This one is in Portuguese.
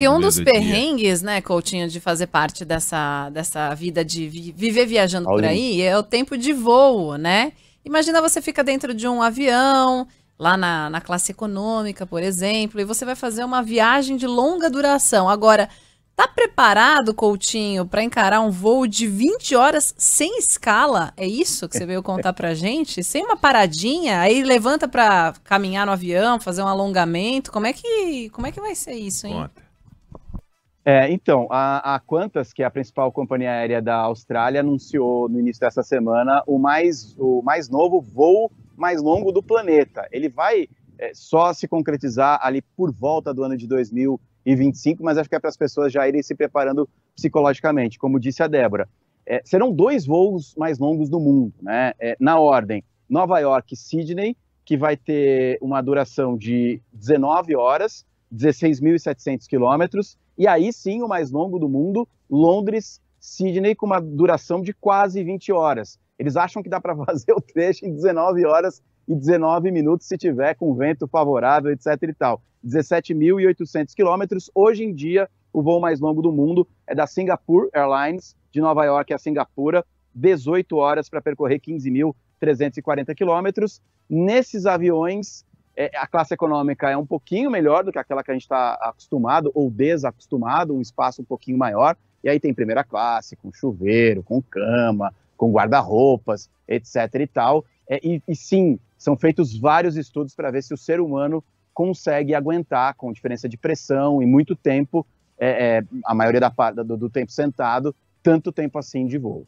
E um dos perrengues, dia. né, Coutinho, de fazer parte dessa, dessa vida de vi viver viajando Olha. por aí é o tempo de voo, né? Imagina você fica dentro de um avião, lá na, na classe econômica, por exemplo, e você vai fazer uma viagem de longa duração. Agora, tá preparado, Coutinho, para encarar um voo de 20 horas sem escala? É isso que você veio contar pra gente? Sem uma paradinha? Aí levanta para caminhar no avião, fazer um alongamento. Como é que, como é que vai ser isso, hein? Conta. É, então, a, a Qantas, que é a principal companhia aérea da Austrália, anunciou no início dessa semana o mais, o mais novo voo mais longo do planeta. Ele vai é, só se concretizar ali por volta do ano de 2025, mas acho que é para as pessoas já irem se preparando psicologicamente, como disse a Débora. É, serão dois voos mais longos do mundo, né? É, na ordem, Nova York e Sydney, que vai ter uma duração de 19 horas, 16.700 quilômetros, e aí sim, o mais longo do mundo, Londres, Sydney, com uma duração de quase 20 horas. Eles acham que dá para fazer o trecho em 19 horas e 19 minutos se tiver com vento favorável, etc e tal. 17.800 quilômetros. Hoje em dia, o voo mais longo do mundo é da Singapore Airlines, de Nova York a Singapura, 18 horas para percorrer 15.340 quilômetros. Nesses aviões, é, a classe econômica é um pouquinho melhor do que aquela que a gente está acostumado ou desacostumado, um espaço um pouquinho maior. E aí tem primeira classe, com chuveiro, com cama, com guarda-roupas, etc. e tal. É, e, e sim, são feitos vários estudos para ver se o ser humano consegue aguentar com diferença de pressão e muito tempo, é, é, a maioria da, do, do, tempo sentado, tanto tempo assim de voo.